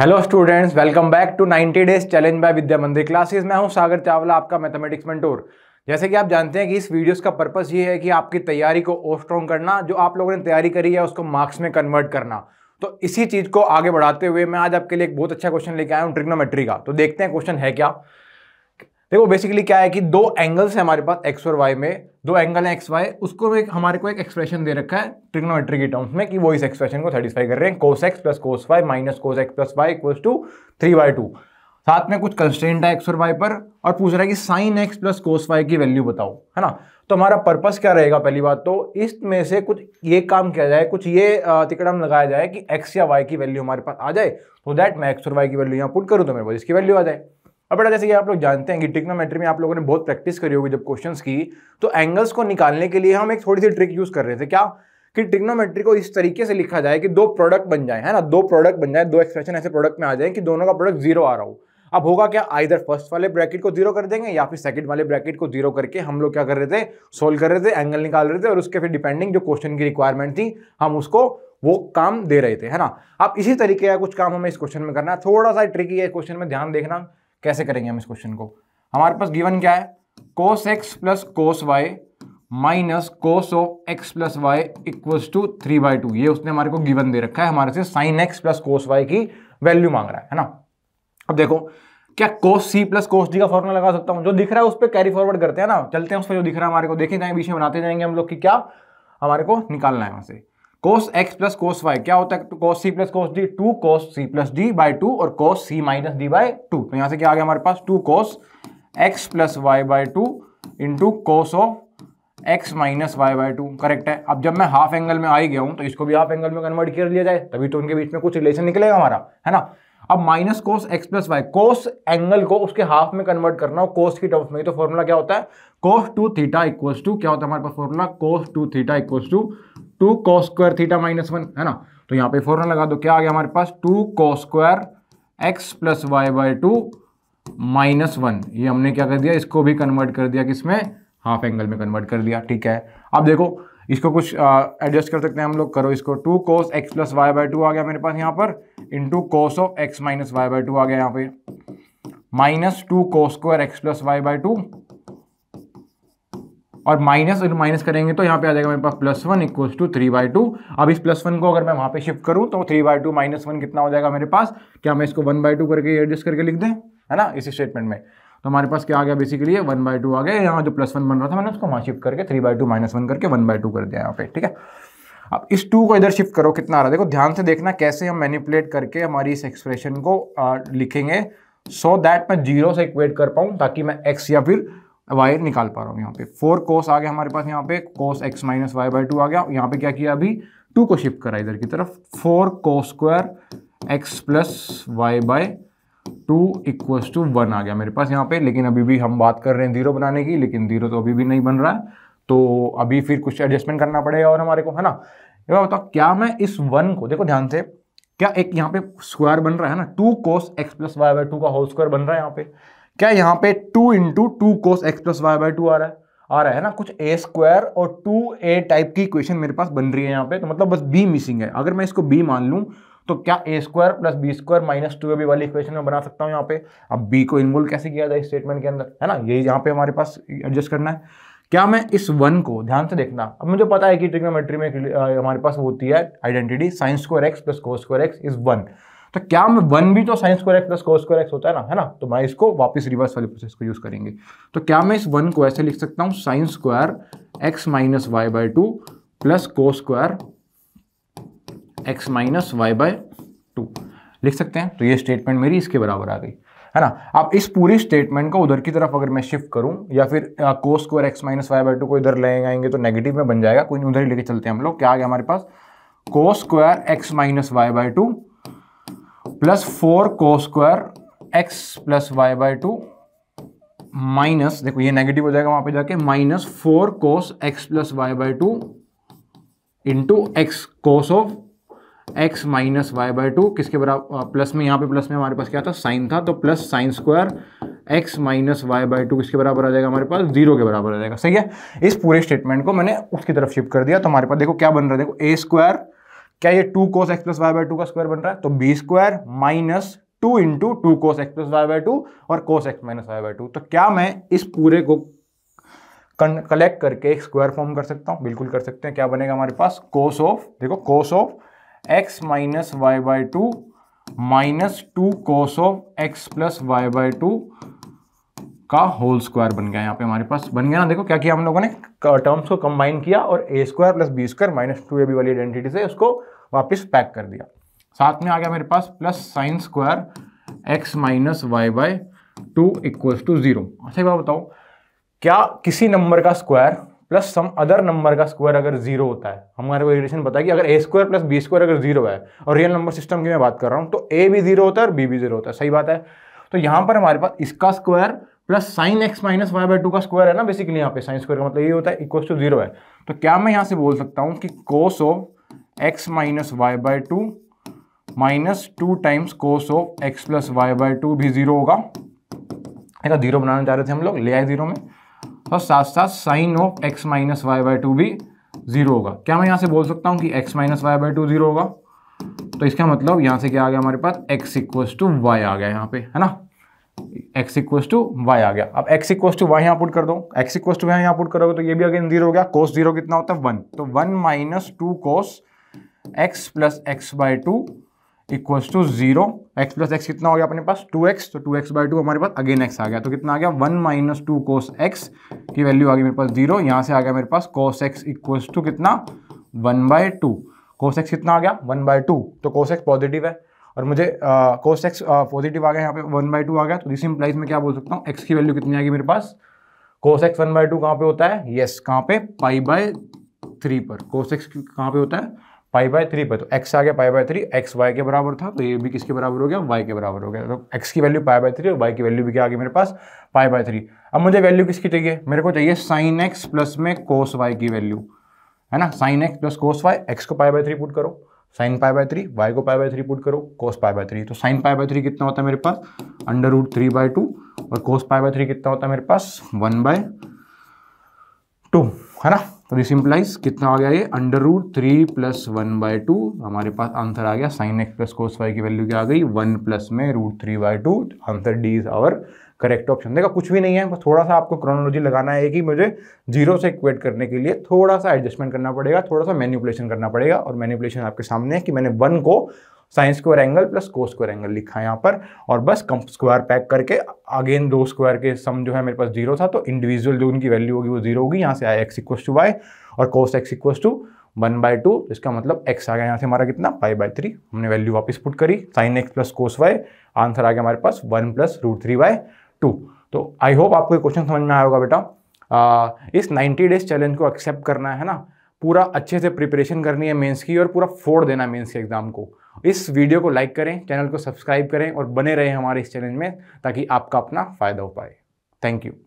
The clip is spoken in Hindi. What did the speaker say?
hello students welcome back to 90 days challenge by Vidya Mandir classes मैं हूं सागर चावला आपका मैथमेटिक्स मेंटोर जैसे कि आप जानते हैं कि इस वीडियोस का पर्पस ये है कि आपकी तैयारी को और स्ट्रॉन्ग करना जो आप लोगों ने तैयारी करी है उसको मार्क्स में कन्वर्ट करना तो इसी चीज़ को आगे बढ़ाते हुए मैं आज आपके लिए एक बहुत अच्छा क्वेश्चन लेके आया हूँ ट्रिग्नोमेट्री का तो देखते हैं क्वेश्चन है क्या देखो बेसिकली क्या है कि दो एंगल्स है हमारे पास एक्स और वाई में दो एंगल है एक्स वाई उसको एक, हमारे को एक एक्सप्रेशन दे रखा है ट्रिग्नोमेट्री के टर्म्स में कि वो इस एक्सप्रेशन को सेटिस्फाई कर रहे हैं cos x plus cos y minus cos x plus y equals to three by two साथ में कुछ कंस्टेंट है एक्स और वाई पर और पूछ रहा है कि sine x plus cos y की वैल्यू बताओ है ना तो हमारा पर्पस क्या रहेगा पहली बात तो इसमें से कुछ ये काम किया जाए कुछ ये तिकड़म लगाया जाए कि एक्स या वाई की वैल्यू हमारे पास आ जाए तो दैट मैं एक्स और वाई की वैल्यू यहाँ पुट करूँ तो मेरे पास इसकी वैल्यू आ जाए अब बेटा जैसे कि आप लोग जानते हैं कि टिक्नोमेट्री में आप लोगों ने बहुत प्रैक्टिस करी होगी जब क्वेश्चंस की तो एंगल्स को निकालने के लिए हम एक थोड़ी सी ट्रिक यूज कर रहे थे क्या कि टिक्नोमेट्री को इस तरीके से लिखा जाए कि दो प्रोडक्ट बन जाए है ना दो प्रोडक्ट बन जाए दो एक्सप्रेशन ऐसे प्रोडक्ट में आ जाए कि दोनों का प्रोडक्ट जीरो आ रहा हो अब होगा क्या आइधर फर्स्ट वाले ब्रैकेट को जीरो कर देंगे या फिर सेकंड वाले ब्रैकेट को जीरो करके हम लोग क्या कर रहे थे सोल्व कर रहे थे एंगल निकाल रहे थे और उसके फिर डिपेंडिंग जो क्वेश्चन की रिक्वायरमेंट थी हम उसको वो काम दे रहे थे है ना अब इसी तरीके का कुछ काम हमें इस क्वेश्चन में करना है थोड़ा सा ट्रिकी है क्वेश्चन में ध्यान देखना कैसे करेंगे हम इस क्वेश्चन को हमारे पास गिवन क्या है cos x plus cos y minus cos of x plus y equals to three by two ये उसने हमारे को गिवन दे रखा है हमारे से sine x plus cos y की वैल्यू मांग रहा है ना अब देखो क्या cos C plus cos D का फॉर्मूला लगा सकता हूँ जो दिख रहा है उस पर कैरी फॉरवर्ड करते हैं ना चलते हैं उस पर जो दिख रहा है हमारे को देखे जाएंगे बीच में बनाते जाएंगे हम लोग की क्या हमारे को निकालना है वहाँ से cos x plus cos y क्या होता है cos C plus cos D two cos C plus D by two और cos C minus D by two तो यहां से क्या आ गया हमारे पास two cos x plus y by two into cos of x minus y by two correct है अब जब मैं हाफ एंगल में आई गया हूं तो इसको भी हाफ एंगल में कन्वर्ट कर लिया जाए तभी तो उनके बीच में कुछ रिलेशन निकलेगा हमारा है ना अब minus cos x plus y cos angle को उसके हाफ में कन्वर्ट करना हो कोस की टर्म्स में तो फॉर्मूला क्या होता है cos two theta equals to क्या होता है हमारे पास formula cos two theta equals to two cos square theta minus one है ना तो यहाँ पे फौरन लगा दो क्या आ गया हमारे पास two cos square x plus y by two minus one ये हमने क्या कर दिया इसको भी कन्वर्ट कर दिया किसमें हाफ एंगल में कन्वर्ट कर दिया ठीक है अब देखो इसको कुछ एडजस्ट कर सकते हैं हम लोग करो इसको two cos x plus y by two आ गया मेरे पास यहाँ पर into cos of x minus y by two आ गया यहाँ पे minus two cos square x plus y by two और माइनस अगर माइनस करेंगे तो यहाँ पे आ जाएगा मेरे पास plus one equal to three by two अब इस प्लस वन को अगर मैं वहाँ पे शिफ्ट करूँ तो three by two minus one कितना हो जाएगा मेरे पास क्या मैं इसको वन बाई टू करके एडजस्ट करके लिख दें है ना इसी स्टेटमेंट में तो हमारे पास क्या आ गया बेसिकली वन बाई टू आ गया यहाँ जो प्लस वन बन रहा था मैंने उसको वहाँ शिफ्ट करके three by two minus one करके वन बाई टू कर दिया यहाँ पे ठीक है अब इस टू को इधर शिफ्ट करो कितना आ रहा है देखो ध्यान से देखना कैसे हम मैनिपुलेट करके हमारी इस एक्सप्रेशन को लिखेंगे सो so दैट मैं जीरो से इक्वेट कर पाऊँ ताकि मैं एक्स या फिर वायर निकाल पा रहा हूँ यहाँ पे फोर कोस आ गया हमारे पास यहाँ पे cos x minus y by two आ गया यहाँ पे क्या किया अभी टू को शिफ्ट करा इधर की तरफ फोर को square x plus y by two equals to one आ गया मेरे पास यहाँ पे लेकिन अभी भी हम बात कर रहे हैं जीरो बनाने की लेकिन जीरो तो अभी भी नहीं बन रहा है तो अभी फिर कुछ एडजस्टमेंट करना पड़ेगा और हमारे को है ना ये बताओ क्या मैं इस वन को देखो ध्यान से क्या एक यहाँ पे स्क्वायर बन रहा है ना two cos x plus y by two का होल स्क्वायर बन रहा है यहाँ पे क्या यहाँ पे two into two cos x plus y by two आ रहा है आ रहा है ना कुछ ए स्क्वायर और टू ए टाइप की इक्वेशन मेरे पास बन रही है यहाँ पे तो मतलब बस बी मिसिंग है अगर मैं इसको बी मान लूँ तो क्या a square plus b square minus two a b वाली इक्वेशन में बना सकता हूँ यहाँ पे अब बी को इन्वॉल्व कैसे किया जाए स्टेटमेंट के अंदर है ना यही यहाँ पे हमारे पास एडजस्ट करना है क्या मैं इस वन को ध्यान से देखना अब मुझे पता है कि ट्रिग्नोमेट्री में हमारे पास होती है identity sin square x plus cos square x is one तो क्या मैं वन भी तो sin square x plus cos square x होता है ना है ना तो मैं इसको वापस रिवर्स वाले प्रोसेस को यूज़ करेंगे तो क्या मैं इस वन को ऐसे लिख सकता हूँ sin square x minus y by two plus cos square x minus y by two लिख सकते हैं तो ये स्टेटमेंट मेरी इसके बराबर आ गई है ना अब इस पूरी स्टेटमेंट को उधर की तरफ अगर मैं शिफ्ट करूं या फिर cos square x minus y by two को इधर ले आएंगे तो नेगेटिव में बन जाएगा कोई उधर ही लेके चलते हैं हम लोग क्या आ गया हमारे पास cos square x minus y by two plus four को square x plus y by two minus देखो ये नेगेटिव हो जाएगा वहां पे जाके minus four cos x plus y by two into x cos of x minus y by two किसके बराबर प्लस में यहाँ पे प्लस में हमारे पास क्या था साइन था तो plus sin square x minus y by two किसके बराबर आ जाएगा हमारे पास जीरो के बराबर आ जाएगा सही है इस पूरे स्टेटमेंट को मैंने उसकी तरफ शिफ्ट कर दिया तो हमारे पास देखो क्या बन रहा है देखो ए स्क्वायर क्या ये two cos x plus y by two का स्क्वायर बन रहा है तो b square minus two into two cos x plus y by two और cos x minus y by two तो क्या मैं इस पूरे को कलेक्ट करके एक स्क्वायर फॉर्म कर सकता हूँ बिल्कुल कर सकते हैं क्या बनेगा हमारे पास कोस ऑफ देखो cos of x minus y by two minus two cos of x plus y by two का होल स्क्वायर बन गया यहाँ पे हमारे पास बन गया ना देखो क्या किया हम लोगों ने टर्म्स को कंबाइन किया और a square plus b square minus two a b वाली आइडेंटिटी से उसको वापस पैक कर दिया साथ में आ गया मेरे पास plus sin square x minus y by two equals to zero सही बात बताओ क्या किसी नंबर का square plus some other number का स्क्वायर अगर जीरो होता है हमारे को रिलेशन पता कि अगर a square plus b square अगर जीरो है और रियल नंबर सिस्टम की मैं बात कर रहा हूँ तो ए भी जीरो होता है और बी भी जीरो होता है सही बात है तो यहाँ पर हमारे पास इसका square plus sin x minus y by two का स्क्वायर है ना बेसिकली यहाँ पे साइन स्क्वायर का मतलब ये होता है इक्वल टू जीरो है तो क्या मैं यहाँ से बोल सकता हूँ कि cos of x minus y by two minus two times cos of x plus y by two भी जीरो होगा ऐसा जीरो बनाना चाह रहे थे हम लोग ले आए जीरो में और साथ साथ sin of x minus y by two भी जीरो होगा क्या मैं यहाँ से बोल सकता हूँ कि x minus y by two zero होगा तो इसका मतलब यहाँ से क्या आ गया हमारे पास एक्स इक्वल्स टू वाई आ गया यहाँ पे है ना एक्स इक्वस टू वाई आ गया अब एक्स इक्वस टू वाई यहाँ पुट कर दो एक्स इक्वस टू वाई यहाँ पुट करोगे तो ये भी अगेन जीरो हो गया कोस जीरो कितना होता है वन तो one minus two cos x plus x by two equals to zero x plus x कितना हो गया अपने पास टू एक्स तो टू एक्स बाई टू हमारे पास अगेन एक्स आ गया तो कितना आ गया one minus two cos x की वैल्यू आ गई मेरे पास जीरो यहाँ से आ गया मेरे पास कोस एक्स इक्वस टू कितना one by two cos x कितना आ गया वन बाय टू तो कोस एक्स पॉजिटिव है और मुझे कोस एक्स पॉजिटिव आ गया यहाँ पे वन बाई टू आ गया तो इसी इम्प्लाइज में क्या बोल सकता हूँ एक्स की वैल्यू कितनी आएगी मेरे पास cos x one by two कहाँ पर होता है येस yes, कहाँ पे पाई बाय थ्री पर कोस एक्स कहाँ पे होता है पाई बाय थ्री पर तो एक्स आ गया pi by three x y के बराबर था तो ये भी किसके बराबर हो गया वाई के बराबर हो गया तो एक्स की वैल्यू पाई बाय थ्री और वाई की वैल्यू भी क्या आ गई मेरे पास पाई बाय थ्री अब मुझे वैल्यू किसकी चाहिए मेरे को चाहिए साइन एक्स प्लस में कोस वाई की वैल्यू है ना sin x plus cos y x को पाई बाय थ्री पुट करो sin pi by three y को पाई बाय थ्री पुट करो कोस पाई बाय थ्री तो साइन पाई बाय थ्री कितना होता है मेरे पास under root three by two और कोस पाई बाय थ्री कितना होता है मेरे पास वन बाय टू है ना तो दिस इम्प्लाइज कितना आ गया ये under root three plus one by two हमारे पास आंसर आ गया sin x plus cos y की वैल्यू क्या आ गई वन प्लस में root three by two answer D is our correct option देखा कुछ भी नहीं है बस थोड़ा सा आपको क्रोनोलॉजी लगाना है कि मुझे जीरो से इक्वेट करने के लिए थोड़ा सा एडजस्टमेंट करना पड़ेगा थोड़ा सा मैन्युपुलेशन करना पड़ेगा और मैन्युपुलेशन आपके सामने है कि मैंने वन को sin square angle plus cos square angle लिखा है यहाँ पर और बस कम स्क्वायर पैक करके अगेन दो स्क्वायर के सम जो है मेरे पास जीरो था तो इंडिविजुअल जो उनकी वैल्यू होगी वो जीरो होगी यहाँ से आया एक्स इक्वस टू वाई और cos x equals to one by two इसका मतलब एक्स आ गया यहाँ से हमारा कितना फाइव बाई थ्री हमने वैल्यू वापस पुट करी sin x plus cos y answer आ गया हमारे पास one plus root three by two तो आई होप आपको क्वेश्चन समझ में आया होगा बेटा इस 90 डेज चैलेंज को एक्सेप्ट करना है ना पूरा अच्छे से प्रिपरेशन करनी है मेंस की और पूरा फोड़ देना मेंस के एग्ज़ाम को इस वीडियो को लाइक करें चैनल को सब्सक्राइब करें और बने रहें हमारे इस चैलेंज में ताकि आपका अपना फ़ायदा हो पाए थैंक यू